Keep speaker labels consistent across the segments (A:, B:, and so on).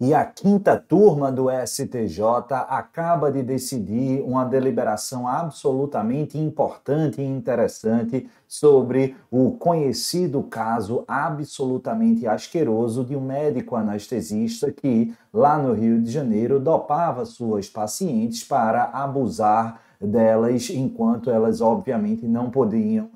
A: E a quinta turma do STJ acaba de decidir uma deliberação absolutamente importante e interessante sobre o conhecido caso absolutamente asqueroso de um médico anestesista que, lá no Rio de Janeiro, dopava suas pacientes para abusar delas, enquanto elas, obviamente, não podiam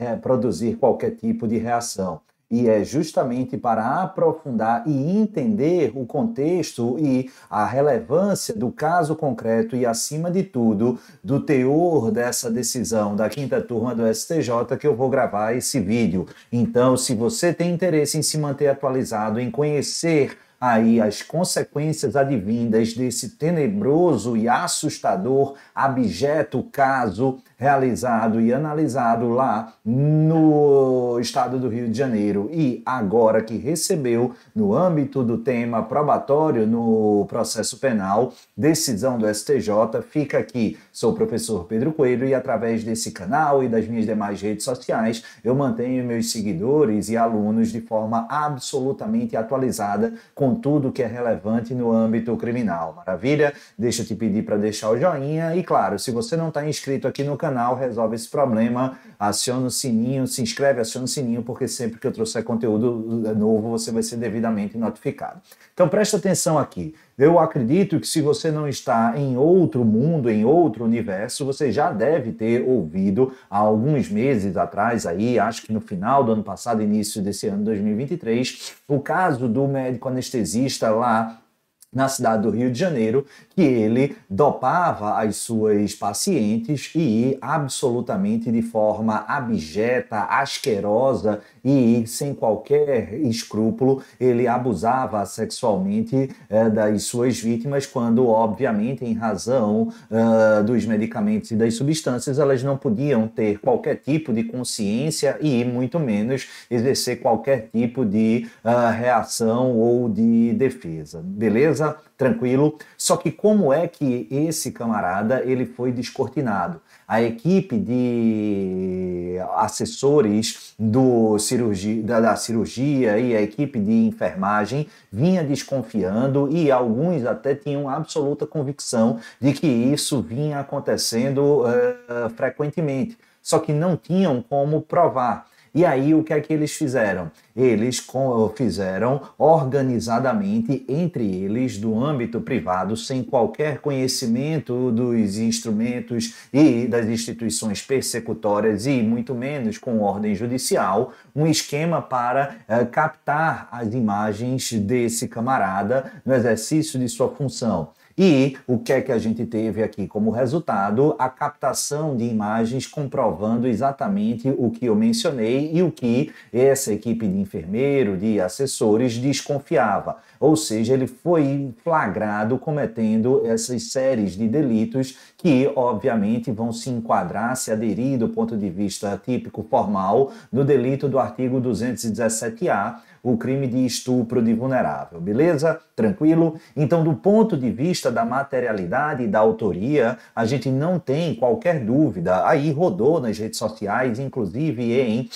A: eh, produzir qualquer tipo de reação. E é justamente para aprofundar e entender o contexto e a relevância do caso concreto e, acima de tudo, do teor dessa decisão da quinta turma do STJ que eu vou gravar esse vídeo. Então, se você tem interesse em se manter atualizado, em conhecer aí as consequências advindas desse tenebroso e assustador, abjeto caso realizado e analisado lá no estado do Rio de Janeiro e agora que recebeu no âmbito do tema probatório no processo penal, decisão do STJ, fica aqui. Sou o professor Pedro Coelho e através desse canal e das minhas demais redes sociais, eu mantenho meus seguidores e alunos de forma absolutamente atualizada com com tudo que é relevante no âmbito criminal. Maravilha? Deixa eu te pedir para deixar o joinha e, claro, se você não está inscrito aqui no canal, resolve esse problema, aciona o sininho, se inscreve, aciona o sininho, porque sempre que eu trouxer conteúdo eh, novo, você vai ser devidamente notificado. Então presta atenção aqui. Eu acredito que se você não está em outro mundo, em outro universo, você já deve ter ouvido há alguns meses atrás aí, acho que no final do ano passado, início desse ano 2023, o caso do médico anestesista lá na cidade do Rio de Janeiro, que ele dopava as suas pacientes e absolutamente de forma abjeta, asquerosa e sem qualquer escrúpulo, ele abusava sexualmente eh, das suas vítimas quando, obviamente, em razão eh, dos medicamentos e das substâncias, elas não podiam ter qualquer tipo de consciência e muito menos exercer qualquer tipo de eh, reação ou de defesa, beleza? beleza, tranquilo. Só que como é que esse camarada ele foi descortinado? A equipe de assessores do da, da cirurgia e a equipe de enfermagem vinha desconfiando e alguns até tinham absoluta convicção de que isso vinha acontecendo uh, frequentemente, só que não tinham como provar. E aí o que é que eles fizeram? Eles eh, fizeram organizadamente entre eles do âmbito privado, sem qualquer conhecimento dos instrumentos e das instituições persecutórias e muito menos com ordem judicial, um esquema para eh, captar as imagens desse camarada no exercício de sua função. E o que é que a gente teve aqui como resultado? A captação de imagens comprovando exatamente o que eu mencionei e o que essa equipe de enfermeiro, de assessores desconfiava. Ou seja, ele foi flagrado cometendo essas séries de delitos que, obviamente, vão se enquadrar, se aderir do ponto de vista típico formal, no delito do artigo 217-A o crime de estupro de vulnerável, beleza? Tranquilo? Então, do ponto de vista da materialidade e da autoria, a gente não tem qualquer dúvida. Aí rodou nas redes sociais, inclusive em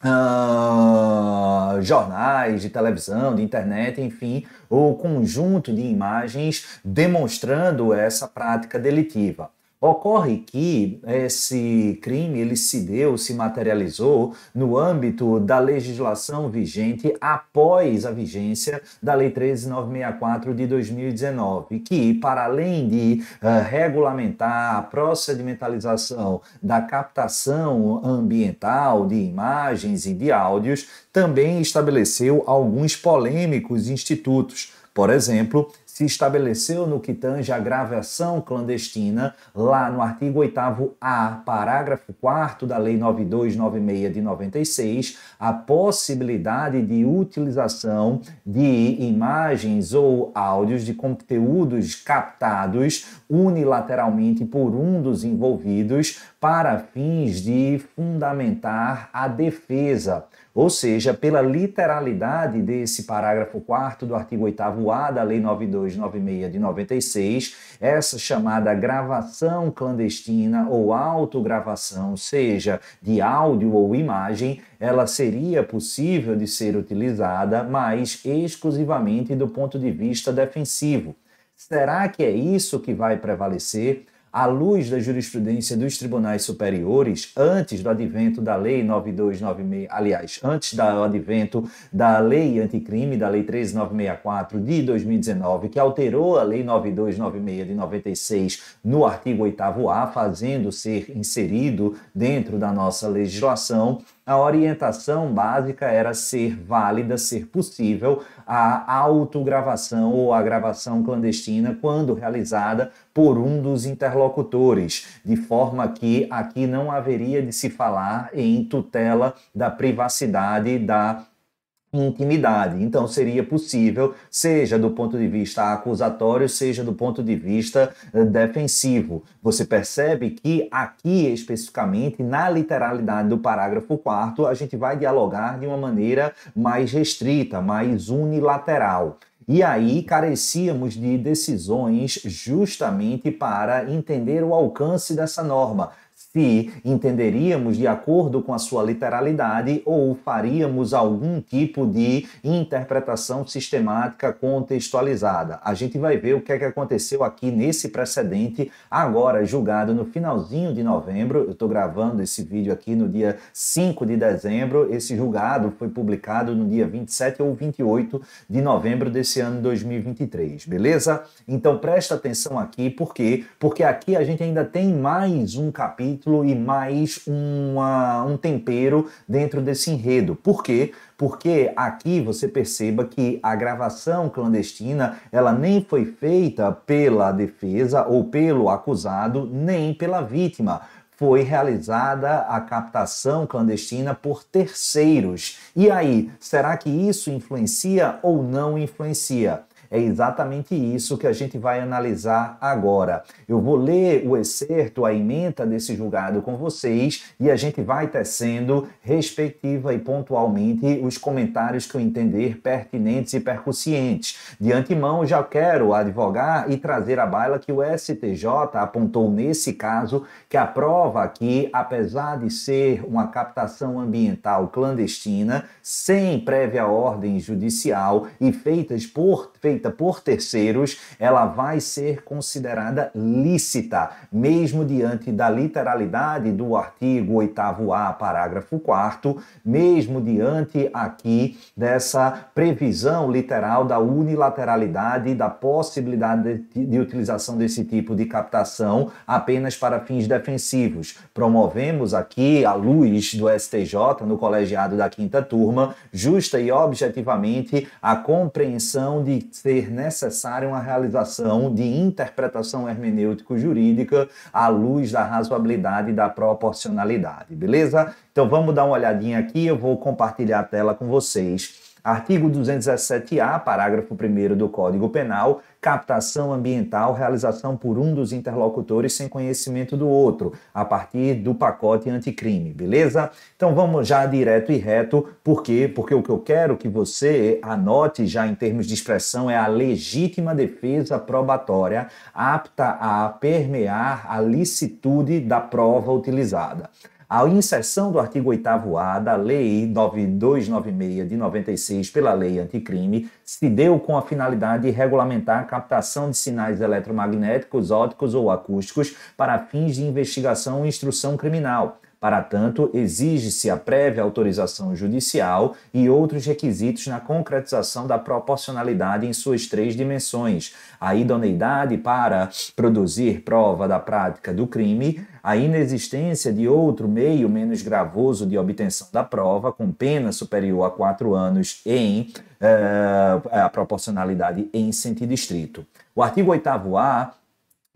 A: Uh, jornais, de televisão, de internet, enfim, o conjunto de imagens demonstrando essa prática delitiva. Ocorre que esse crime ele se deu, se materializou no âmbito da legislação vigente após a vigência da Lei 13964 de 2019, que para além de uh, regulamentar a procedimentalização da captação ambiental de imagens e de áudios, também estabeleceu alguns polêmicos institutos por exemplo, se estabeleceu no que tange à gravação clandestina, lá no artigo 8 a parágrafo 4 da Lei 9296 de 96, a possibilidade de utilização de imagens ou áudios de conteúdos captados unilateralmente por um dos envolvidos para fins de fundamentar a defesa. Ou seja, pela literalidade desse parágrafo 4 do artigo 8A da Lei 9296 de 96, essa chamada gravação clandestina ou autogravação, seja de áudio ou imagem, ela seria possível de ser utilizada, mas exclusivamente do ponto de vista defensivo. Será que é isso que vai prevalecer? à luz da jurisprudência dos tribunais superiores, antes do advento da Lei 9296, aliás, antes do advento da Lei Anticrime, da Lei 13964 de 2019, que alterou a Lei 9296 de 96 no artigo 8A, fazendo ser inserido dentro da nossa legislação, a orientação básica era ser válida, ser possível a autogravação ou a gravação clandestina quando realizada por um dos interlocutores, de forma que aqui não haveria de se falar em tutela da privacidade da intimidade. Então, seria possível, seja do ponto de vista acusatório, seja do ponto de vista eh, defensivo. Você percebe que aqui, especificamente, na literalidade do parágrafo 4, a gente vai dialogar de uma maneira mais restrita, mais unilateral. E aí carecíamos de decisões justamente para entender o alcance dessa norma se entenderíamos de acordo com a sua literalidade ou faríamos algum tipo de interpretação sistemática contextualizada. A gente vai ver o que é que aconteceu aqui nesse precedente, agora julgado no finalzinho de novembro. Eu estou gravando esse vídeo aqui no dia 5 de dezembro. Esse julgado foi publicado no dia 27 ou 28 de novembro desse ano 2023, beleza? Então presta atenção aqui, por quê? Porque aqui a gente ainda tem mais um capítulo capítulo e mais uma, um tempero dentro desse enredo. Por quê? Porque aqui você perceba que a gravação clandestina ela nem foi feita pela defesa ou pelo acusado, nem pela vítima foi realizada a captação clandestina por terceiros. E aí, será que isso influencia ou não influencia? É exatamente isso que a gente vai analisar agora. Eu vou ler o excerto, a emenda desse julgado com vocês e a gente vai tecendo, respectiva e pontualmente, os comentários que eu entender pertinentes e percussientes. De antemão, já quero advogar e trazer à baila que o STJ apontou nesse caso que a prova aqui, apesar de ser uma captação ambiental clandestina, sem prévia ordem judicial e feitas por feitas feita por terceiros, ela vai ser considerada lícita, mesmo diante da literalidade do artigo 8A, parágrafo 4 mesmo diante aqui dessa previsão literal da unilateralidade da possibilidade de, de utilização desse tipo de captação apenas para fins defensivos. Promovemos aqui, à luz do STJ, no colegiado da quinta turma, justa e objetivamente a compreensão de ser necessária uma realização de interpretação hermenêutico-jurídica à luz da razoabilidade e da proporcionalidade, beleza? Então vamos dar uma olhadinha aqui, eu vou compartilhar a tela com vocês. Artigo 217-A, parágrafo 1 do Código Penal, captação ambiental, realização por um dos interlocutores sem conhecimento do outro, a partir do pacote anticrime, beleza? Então vamos já direto e reto, por quê? Porque o que eu quero que você anote já em termos de expressão é a legítima defesa probatória apta a permear a licitude da prova utilizada. A inserção do artigo 8 a da Lei 9296 de 96 pela Lei Anticrime se deu com a finalidade de regulamentar a captação de sinais eletromagnéticos, óticos ou acústicos para fins de investigação e instrução criminal para tanto, exige-se a prévia autorização judicial e outros requisitos na concretização da proporcionalidade em suas três dimensões: a idoneidade para produzir prova da prática do crime, a inexistência de outro meio menos gravoso de obtenção da prova, com pena superior a quatro anos em uh, a proporcionalidade em sentido estrito. O artigo 8A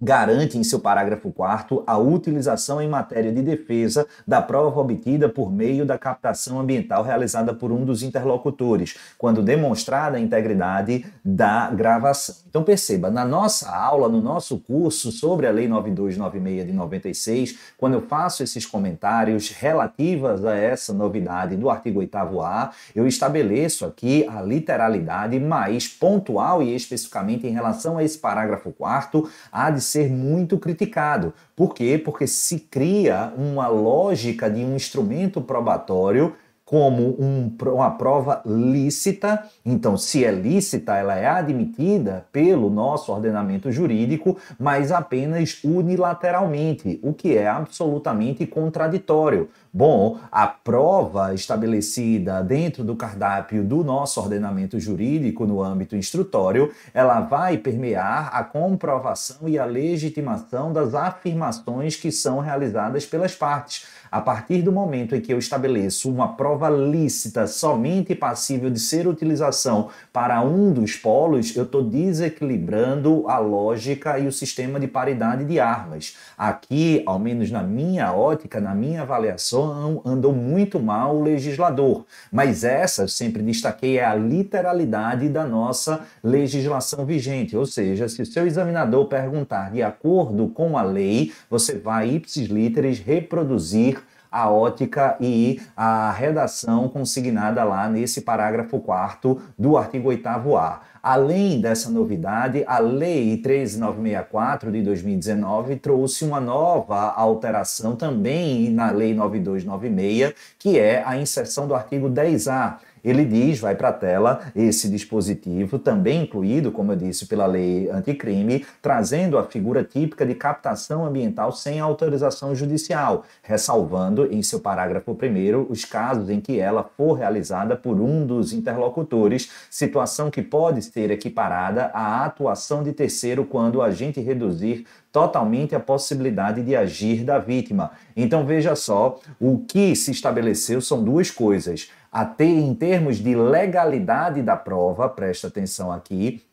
A: garante em seu parágrafo 4 a utilização em matéria de defesa da prova obtida por meio da captação ambiental realizada por um dos interlocutores, quando demonstrada a integridade da gravação. Então perceba, na nossa aula, no nosso curso sobre a Lei 9296 de 96, quando eu faço esses comentários relativas a essa novidade do artigo 8A, eu estabeleço aqui a literalidade mais pontual e especificamente em relação a esse parágrafo 4 a adição ser muito criticado. Por quê? Porque se cria uma lógica de um instrumento probatório como um, uma prova lícita, então, se é lícita, ela é admitida pelo nosso ordenamento jurídico, mas apenas unilateralmente, o que é absolutamente contraditório. Bom, a prova estabelecida dentro do cardápio do nosso ordenamento jurídico no âmbito instrutório, ela vai permear a comprovação e a legitimação das afirmações que são realizadas pelas partes. A partir do momento em que eu estabeleço uma prova lícita somente passível de ser utilização para um dos polos, eu estou desequilibrando a lógica e o sistema de paridade de armas. Aqui, ao menos na minha ótica, na minha avaliação, Andou andam muito mal o legislador. Mas essa, eu sempre destaquei, é a literalidade da nossa legislação vigente. Ou seja, se o seu examinador perguntar de acordo com a lei, você vai ipsis literis reproduzir a ótica e a redação consignada lá nesse parágrafo 4 do artigo 8 A. Além dessa novidade, a Lei 13964 de 2019 trouxe uma nova alteração também na Lei 9296, que é a inserção do artigo 10A ele diz, vai para a tela, esse dispositivo, também incluído, como eu disse, pela lei anticrime, trazendo a figura típica de captação ambiental sem autorização judicial, ressalvando em seu parágrafo primeiro os casos em que ela for realizada por um dos interlocutores, situação que pode ser equiparada à atuação de terceiro quando o agente reduzir totalmente a possibilidade de agir da vítima. Então veja só, o que se estabeleceu são duas coisas a ter em termos de legalidade da prova, presta atenção aqui,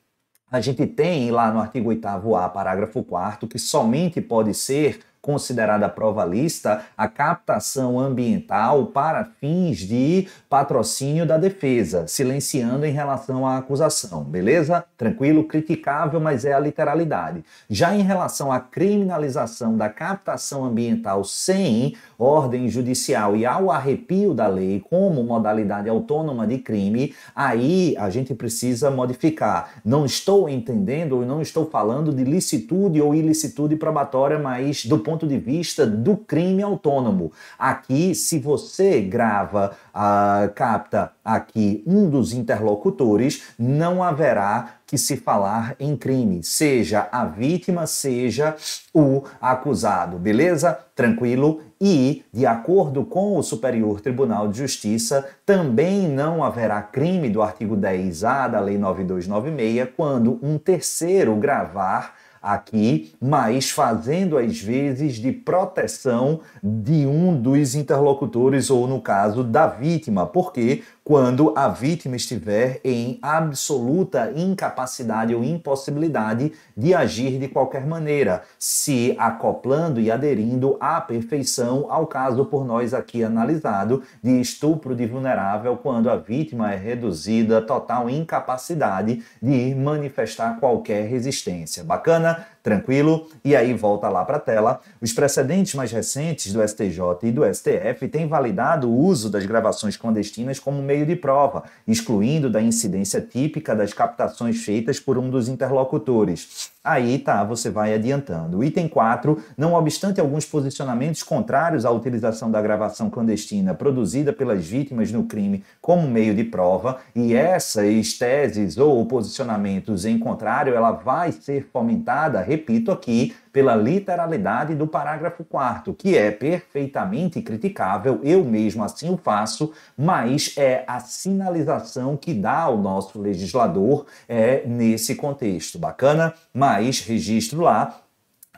A: a gente tem lá no artigo 8 A, parágrafo 4 que somente pode ser considerada prova lista, a captação ambiental para fins de patrocínio da defesa, silenciando em relação à acusação, beleza? Tranquilo, criticável, mas é a literalidade. Já em relação à criminalização da captação ambiental sem ordem judicial e ao arrepio da lei como modalidade autônoma de crime, aí a gente precisa modificar. Não estou entendendo, não estou falando de licitude ou ilicitude probatória, mas do ponto de vista do crime autônomo. Aqui, se você grava, uh, capta aqui um dos interlocutores, não haverá que se falar em crime, seja a vítima, seja o acusado, beleza? Tranquilo? E, de acordo com o Superior Tribunal de Justiça, também não haverá crime do artigo 10A da Lei 9296 quando um terceiro gravar aqui, mas fazendo às vezes de proteção de um dos interlocutores ou, no caso, da vítima. Por quê? quando a vítima estiver em absoluta incapacidade ou impossibilidade de agir de qualquer maneira, se acoplando e aderindo à perfeição ao caso por nós aqui analisado de estupro de vulnerável, quando a vítima é reduzida à total incapacidade de manifestar qualquer resistência. Bacana? Tranquilo? E aí volta lá para a tela. Os precedentes mais recentes do STJ e do STF têm validado o uso das gravações clandestinas como meio de prova, excluindo da incidência típica das captações feitas por um dos interlocutores aí tá, você vai adiantando. Item 4, não obstante alguns posicionamentos contrários à utilização da gravação clandestina produzida pelas vítimas no crime como meio de prova, e essas teses ou posicionamentos em contrário, ela vai ser fomentada, repito aqui, pela literalidade do parágrafo 4, que é perfeitamente criticável, eu mesmo assim o faço, mas é a sinalização que dá ao nosso legislador é, nesse contexto. Bacana? Mas registro lá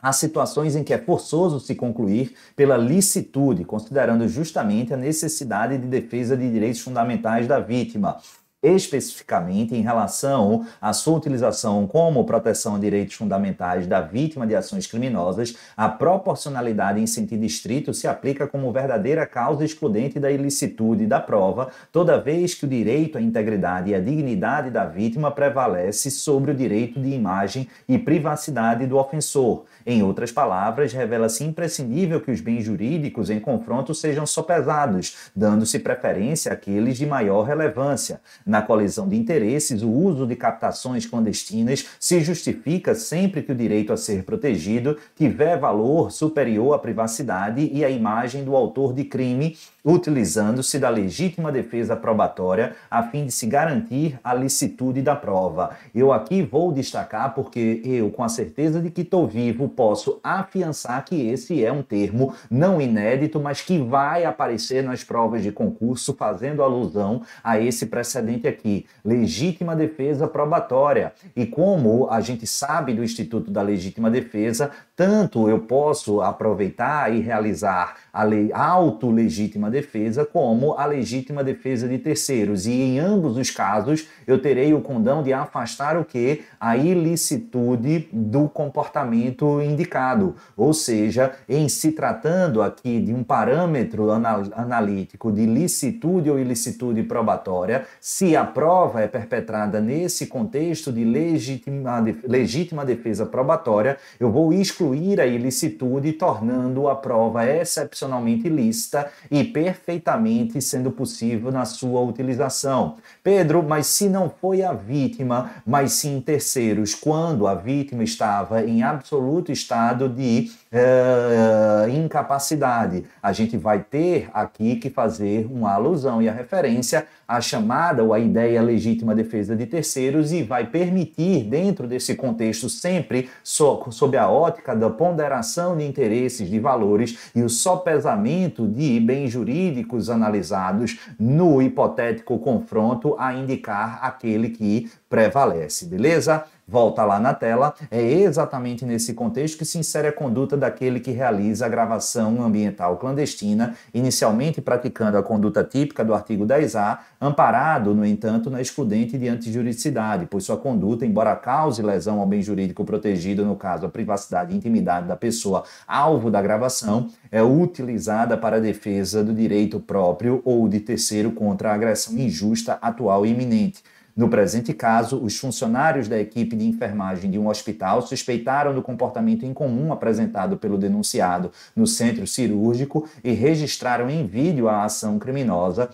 A: há situações em que é forçoso se concluir pela licitude, considerando justamente a necessidade de defesa de direitos fundamentais da vítima especificamente em relação à sua utilização como proteção a direitos fundamentais da vítima de ações criminosas, a proporcionalidade em sentido estrito se aplica como verdadeira causa excludente da ilicitude da prova, toda vez que o direito à integridade e à dignidade da vítima prevalece sobre o direito de imagem e privacidade do ofensor. Em outras palavras, revela-se imprescindível que os bens jurídicos em confronto sejam sopesados, dando-se preferência àqueles de maior relevância. Na colisão de interesses, o uso de captações clandestinas se justifica sempre que o direito a ser protegido tiver valor superior à privacidade e à imagem do autor de crime, utilizando-se da legítima defesa probatória a fim de se garantir a licitude da prova. Eu aqui vou destacar porque eu, com a certeza de que estou vivo, posso afiançar que esse é um termo não inédito, mas que vai aparecer nas provas de concurso, fazendo alusão a esse precedente justamente aqui, legítima defesa probatória. E como a gente sabe do Instituto da Legítima Defesa, tanto eu posso aproveitar e realizar a lei autolegítima defesa como a legítima defesa de terceiros. E em ambos os casos, eu terei o condão de afastar o que? A ilicitude do comportamento indicado. Ou seja, em se tratando aqui de um parâmetro analítico de licitude ou ilicitude probatória, se a prova é perpetrada nesse contexto de legítima, legítima defesa probatória, eu vou excluir a ilicitude, tornando a prova excepcional profissionalmente lícita e perfeitamente sendo possível na sua utilização. Pedro, mas se não foi a vítima, mas sim terceiros, quando a vítima estava em absoluto estado de uh, incapacidade, a gente vai ter aqui que fazer uma alusão e a referência a chamada ou a ideia legítima defesa de terceiros e vai permitir, dentro desse contexto, sempre sob a ótica da ponderação de interesses, de valores e o sopesamento de bens jurídicos analisados no hipotético confronto, a indicar aquele que prevalece, beleza? Volta lá na tela. É exatamente nesse contexto que se insere a conduta daquele que realiza a gravação ambiental clandestina, inicialmente praticando a conduta típica do artigo 10A, amparado, no entanto, na excludente de antijuridicidade, pois sua conduta, embora cause lesão ao bem jurídico protegido, no caso a privacidade e intimidade da pessoa alvo da gravação, é utilizada para a defesa do direito próprio ou de terceiro contra a agressão injusta, atual e iminente. No presente caso, os funcionários da equipe de enfermagem de um hospital suspeitaram do comportamento incomum apresentado pelo denunciado no centro cirúrgico e registraram em vídeo a ação criminosa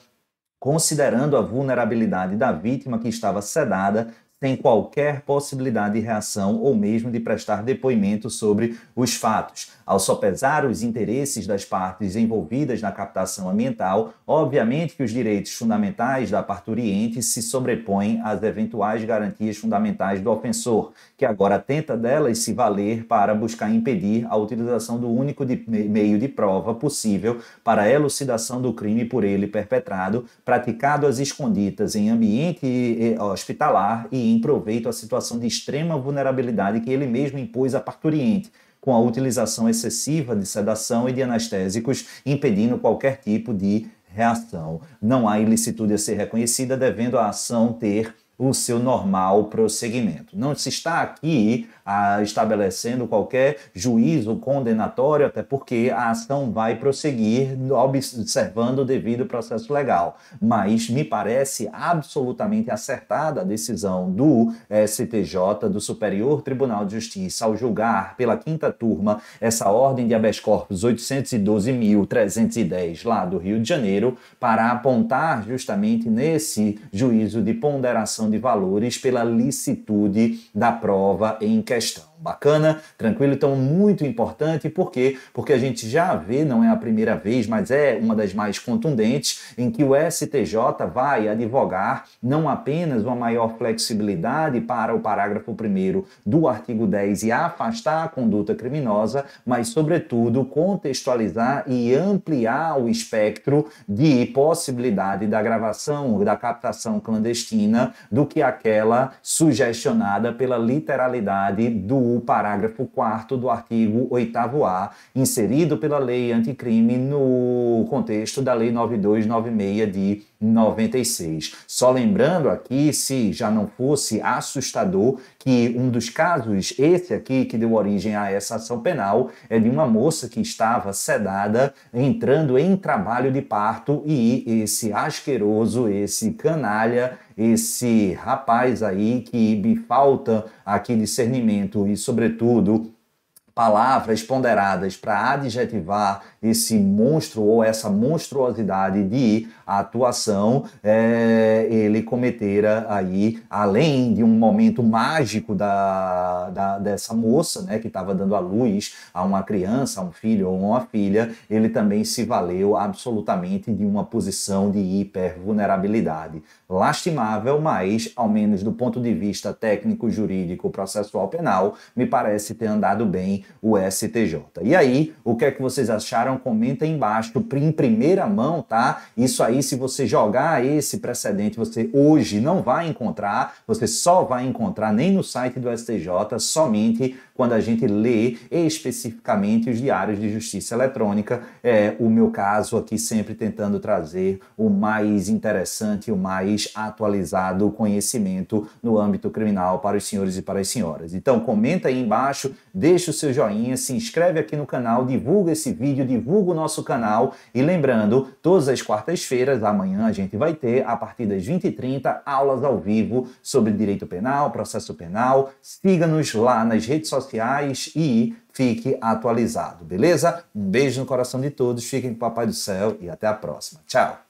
A: considerando a vulnerabilidade da vítima que estava sedada sem qualquer possibilidade de reação ou mesmo de prestar depoimento sobre os fatos. Ao sopesar os interesses das partes envolvidas na captação ambiental, obviamente que os direitos fundamentais da parturiente se sobrepõem às eventuais garantias fundamentais do ofensor, que agora tenta delas se valer para buscar impedir a utilização do único de meio de prova possível para a elucidação do crime por ele perpetrado, praticado às escondidas em ambiente eh, hospitalar e em proveito à situação de extrema vulnerabilidade que ele mesmo impôs a parturiente, com a utilização excessiva de sedação e de anestésicos, impedindo qualquer tipo de reação. Não há ilicitude a ser reconhecida, devendo a ação ter o seu normal prosseguimento. Não se está aqui a, ah, estabelecendo qualquer juízo condenatório, até porque a ação vai prosseguir observando o devido processo legal. Mas me parece absolutamente acertada a decisão do STJ, eh, do Superior Tribunal de Justiça, ao julgar pela quinta turma essa ordem de habeas corpus 812.310 lá do Rio de Janeiro, para apontar justamente nesse juízo de ponderação de valores pela licitude da prova em questão bacana, tranquilo, então muito importante. Por quê? Porque a gente já vê, não é a primeira vez, mas é uma das mais contundentes, em que o STJ vai advogar não apenas uma maior flexibilidade para o parágrafo 1 do artigo 10 e afastar a conduta criminosa, mas, sobretudo, contextualizar e ampliar o espectro de possibilidade da gravação, da captação clandestina, do que aquela sugestionada pela literalidade do o parágrafo 4 do artigo 8A, inserido pela lei anticrime no contexto da lei 9296 de 96. Só lembrando aqui, se já não fosse assustador, que um dos casos, esse aqui, que deu origem a essa ação penal, é de uma moça que estava sedada, entrando em trabalho de parto e esse asqueroso, esse canalha, esse rapaz aí que me falta aquele discernimento e, sobretudo, palavras ponderadas para adjetivar esse monstro ou essa monstruosidade de atuação, é, ele cometeria aí, além de um momento mágico da, da dessa moça, né, que estava dando à luz a uma criança, a um filho ou uma filha, ele também se valeu absolutamente de uma posição de hipervulnerabilidade lastimável, mas, ao menos do ponto de vista técnico, jurídico, processual penal, me parece ter andado bem o STJ. E aí, o que é que vocês acharam? Comenta aí embaixo, em primeira mão, tá? Isso aí, se você jogar esse precedente, você hoje não vai encontrar, você só vai encontrar nem no site do STJ, somente quando a gente lê especificamente os diários de justiça eletrônica. É o meu caso aqui, sempre tentando trazer o mais interessante, o mais mais atualizado o conhecimento no âmbito criminal para os senhores e para as senhoras. Então comenta aí embaixo, deixa o seu joinha, se inscreve aqui no canal, divulga esse vídeo, divulga o nosso canal e lembrando, todas as quartas-feiras, amanhã a gente vai ter, a partir das 20h30, aulas ao vivo sobre direito penal, processo penal. Siga-nos lá nas redes sociais e fique atualizado, beleza? Um beijo no coração de todos, fiquem com o Papai do Céu e até a próxima. Tchau!